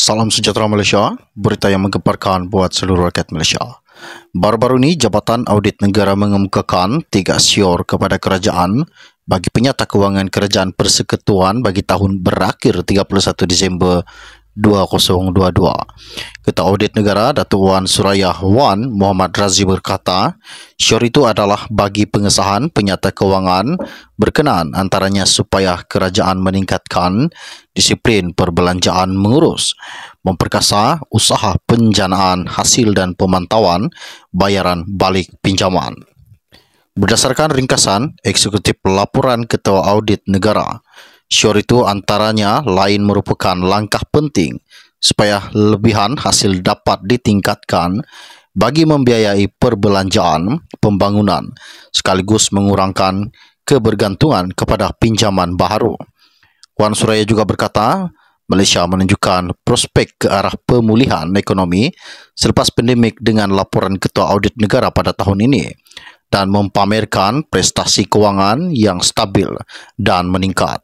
Salam sejahtera Malaysia, berita yang menggemparkan buat seluruh rakyat Malaysia. Baru-baru ini, Jabatan Audit Negara mengemukakan tiga siur kepada kerajaan bagi penyata kewangan kerajaan persekutuan bagi tahun berakhir 31 Disember 2022. Ketua Audit Negara Datuk Wan Suraya Wan Muhammad Razi berkata, syur itu adalah bagi pengesahan penyata kewangan berkenaan antaranya supaya kerajaan meningkatkan disiplin perbelanjaan mengurus, memperkasa usaha penjanaan hasil dan pemantauan bayaran balik pinjaman. Berdasarkan ringkasan eksekutif laporan Ketua Audit Negara, syur itu antaranya lain merupakan langkah penting supaya lebihan hasil dapat ditingkatkan bagi membiayai perbelanjaan pembangunan sekaligus mengurangkan kebergantungan kepada pinjaman baharu. Wan Suraya juga berkata, Malaysia menunjukkan prospek ke arah pemulihan ekonomi selepas pandemik dengan laporan Ketua Audit Negara pada tahun ini dan mempamerkan prestasi kewangan yang stabil dan meningkat.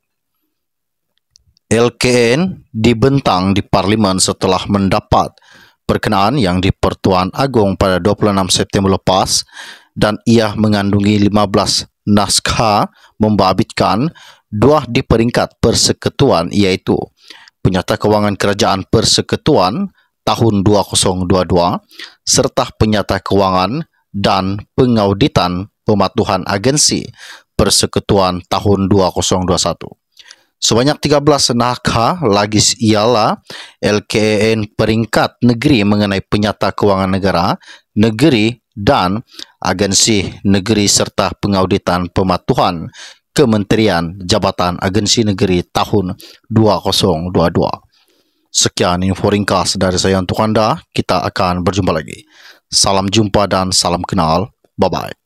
LKN dibentang di parlimen setelah mendapat perkenaan yang di Pertuan Agong pada 26 September lepas dan ia mengandungi 15 naskah membabitkan dua di peringkat persekutuan iaitu penyata kewangan kerajaan persekutuan tahun 2022 serta penyata kewangan dan pengauditan pematuhan agensi persekutuan tahun 2021. Sebanyak 13 naka lagi ialah LKN peringkat negeri mengenai penyata kewangan negara, negeri dan agensi negeri serta pengauditan pematuhan Kementerian Jabatan Agensi Negeri tahun 2022. Sekian info ringkas dari saya untuk anda. Kita akan berjumpa lagi. Salam jumpa dan salam kenal. Bye-bye.